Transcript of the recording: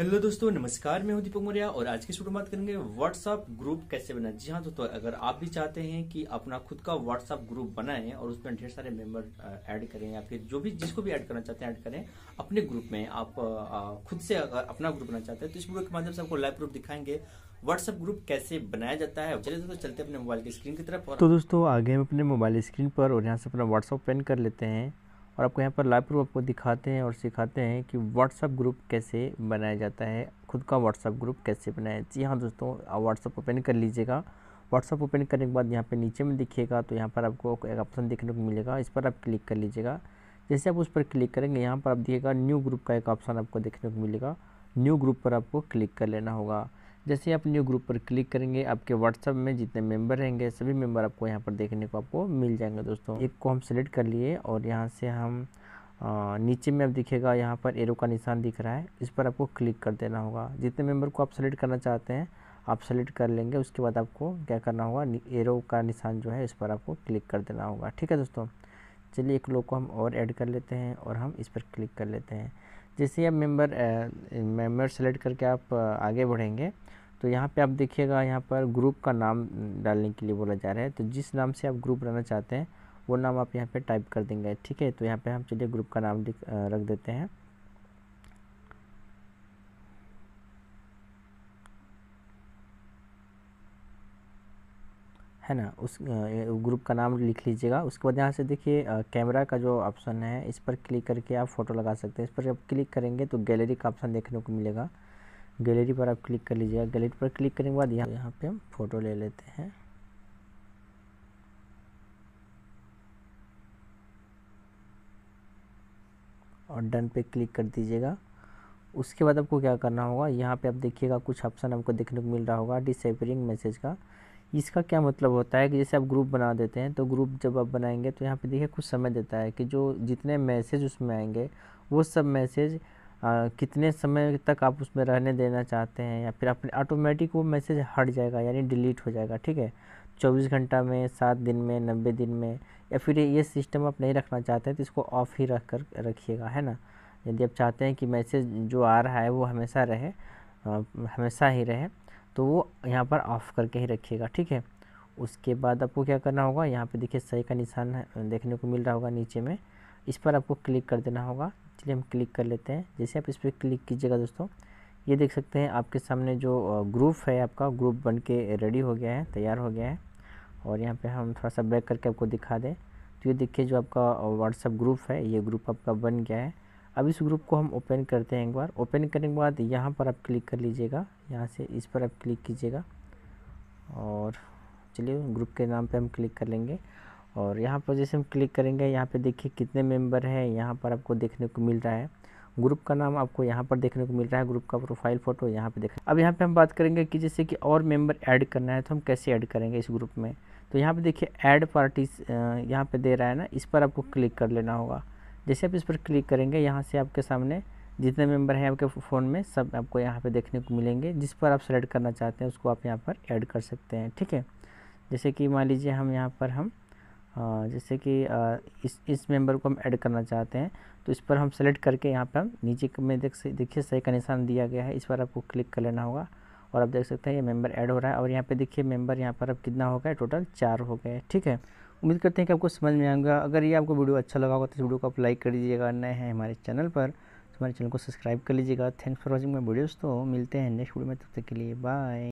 hello दोस्तों नमस्कार मैं हूं दीपक मौर्या और आज की शुरू बात करेंगे व्हाट्सअप ग्रुप कैसे बनाए जी हाँ दोस्तों अगर आप भी चाहते हैं कि अपना खुद का व्हाट्सअप ग्रुप बनाएं और उसमें ढेर सारे मेंबर ऐड करें या फिर जो भी जिसको भी ऐड करना चाहते हैं ऐड करें अपने ग्रुप में आप खुद से अगर अपना ग्रुप बनाना चाहते हैं तो इस वीडियो के माध्यम से आपको लाइव ग्रुप दिखाएंगे व्हाट्सअप ग्रुप कैसे बनाया जाता है चलिए दोस्तों चलते अपने मोबाइल की स्क्रीन की तरफ तो दोस्तों आगे हम अपने मोबाइल स्क्रीन पर और यहाँ से अपना व्हाट्सअप ओपन कर लेते हैं और आपको यहाँ पर लाइव प्रूफ आपको दिखाते हैं और सिखाते हैं कि व्हाट्सअप ग्रुप कैसे बनाया जाता है खुद का व्हाट्सअप ग्रुप कैसे बनाया जी हाँ दोस्तों आप व्हाट्सअप ओपन कर लीजिएगा व्हाट्सअप ओपन करने के बाद यहाँ पर नीचे में दिखिएगा तो यहाँ पर आपको एक ऑप्शन देखने को मिलेगा इस पर आप क्लिक कर लीजिएगा जैसे आप उस पर क्लिक करेंगे यहाँ पर आप देखिएगा न्यू ग्रुप का एक ऑप्शन आपको देखने को मिलेगा न्यू ग्रुप पर आपको क्लिक कर लेना होगा जैसे आप न्यू ग्रुप पर क्लिक करेंगे आपके व्हाट्सअप में जितने मेंबर रहेंगे सभी मेंबर आपको यहाँ पर देखने को आपको मिल जाएंगे दोस्तों एक को हम सेलेक्ट कर लिए और यहाँ से हम आ, नीचे में आप दिखेगा यहाँ पर एरो का निशान दिख रहा है इस पर आपको क्लिक कर देना होगा जितने मेंबर को आप सेलेक्ट करना चाहते हैं आप सेलेक्ट कर लेंगे उसके बाद आपको क्या करना होगा एरो का निशान जो है इस पर आपको क्लिक कर देना होगा ठीक है दोस्तों चलिए एक लोग को हम और ऐड कर लेते हैं और हम इस पर क्लिक कर लेते हैं जैसे आप मेम्बर मेंबर सेलेक्ट करके आप आगे बढ़ेंगे तो यहाँ पे आप देखिएगा यहाँ पर ग्रुप का नाम डालने के लिए बोला जा रहा है तो जिस नाम से आप ग्रुप रहना चाहते हैं वो नाम आप यहाँ पे टाइप कर देंगे ठीक है तो यहाँ पे हम चलिए ग्रुप का नाम रख देते हैं है ना उस ग्रुप का नाम लिख लीजिएगा उसके बाद यहाँ से देखिए कैमरा का जो ऑप्शन है इस पर क्लिक करके आप फ़ोटो लगा सकते हैं इस पर जब क्लिक करेंगे तो गैलरी का ऑप्शन देखने को मिलेगा गैलरी पर आप क्लिक कर लीजिएगा गैलरी पर क्लिक करने के बाद यहाँ यहाँ पे हम फ़ोटो ले लेते हैं और डन पे क्लिक कर दीजिएगा उसके बाद आपको क्या करना होगा यहाँ पे आप देखिएगा कुछ ऑप्शन आपको देखने को मिल रहा होगा डिसेपरिंग मैसेज का इसका क्या मतलब होता है कि जैसे आप ग्रुप बना देते हैं तो ग्रुप जब आप बनाएंगे तो यहाँ पे देखिए कुछ समय देता है कि जो जितने मैसेज उसमें आएंगे वो सब मैसेज आ, कितने समय तक आप उसमें रहने देना चाहते हैं या फिर अपने ऑटोमेटिक वो मैसेज हट जाएगा यानी डिलीट हो जाएगा ठीक है चौबीस घंटा में सात दिन में नब्बे दिन में या फिर ये सिस्टम आप नहीं रखना चाहते हैं तो इसको ऑफ़ ही रख कर रखिएगा है ना यदि आप चाहते हैं कि मैसेज जो आ रहा है वो हमेशा रहे आ, हमेशा ही रहे तो वो यहाँ पर ऑफ़ करके ही रखिएगा ठीक है उसके बाद आपको क्या करना होगा यहाँ पे देखिए सही का निशान देखने को मिल रहा होगा नीचे में इस पर आपको क्लिक कर देना होगा चलिए हम क्लिक कर लेते हैं जैसे आप इस पर क्लिक कीजिएगा दोस्तों ये देख सकते हैं आपके सामने जो ग्रुप है आपका ग्रुप बन के रेडी हो गया है तैयार हो गया है और यहाँ पे हम थोड़ा सा बैक करके आपको दिखा दें तो ये देखिए जो आपका व्हाट्सअप ग्रुप है ये ग्रुप आपका बन गया है अब इस ग्रुप को हम ओपन करते हैं एक बार ओपन करने के बाद यहाँ पर आप क्लिक कर लीजिएगा यहाँ से इस पर आप क्लिक कीजिएगा और चलिए ग्रुप के नाम पर हम क्लिक कर लेंगे और यहाँ पर जैसे हम क्लिक करेंगे यहाँ पे देखिए कितने मेंबर हैं यहाँ पर आपको देखने को मिल रहा है ग्रुप का नाम आपको यहाँ पर देखने को मिल रहा है ग्रुप का प्रोफाइल फ़ोटो यहाँ पे देख अब यहाँ पे हम बात करेंगे कि जैसे कि और मेंबर ऐड करना है तो हम कैसे ऐड करेंगे इस ग्रुप में तो यहाँ पे देखिए ऐड पार्टी यहाँ पे दे रहा है ना इस पर आपको क्लिक कर लेना होगा जैसे आप इस पर क्लिक करेंगे यहाँ से आपके सामने जितने मेंबर हैं आपके फ़ोन में सब आपको यहाँ पर देखने को मिलेंगे जिस पर आप सेलेक्ट करना चाहते हैं उसको आप यहाँ पर ऐड कर सकते हैं ठीक है जैसे कि मान लीजिए हम यहाँ पर हम जैसे कि इस इस मेंबर को हम ऐड करना चाहते हैं तो इस पर हम सेलेक्ट करके यहाँ पर हम नीचे में देख देखिए सही का निशान दिया गया है इस पर आपको क्लिक कर लेना होगा और आप देख सकते हैं ये मेंबर ऐड हो रहा है और यहाँ पे देखिए मेंबर यहाँ पर अब कितना हो गया टोटल चार हो गए ठीक है उम्मीद करते हैं कि आपको समझ में आएगा अगर ये आपको वीडियो अच्छा लगा होगा तो इस वीडियो को आप लाइक कर दीजिएगा नए हैं हमारे चैनल पर तो हमारे चैनल को सब्सक्राइब कर लीजिएगा thanks for watching my videos तो मिलते हैं नेक्स्ट वीडियो में तब तक के लिए बाय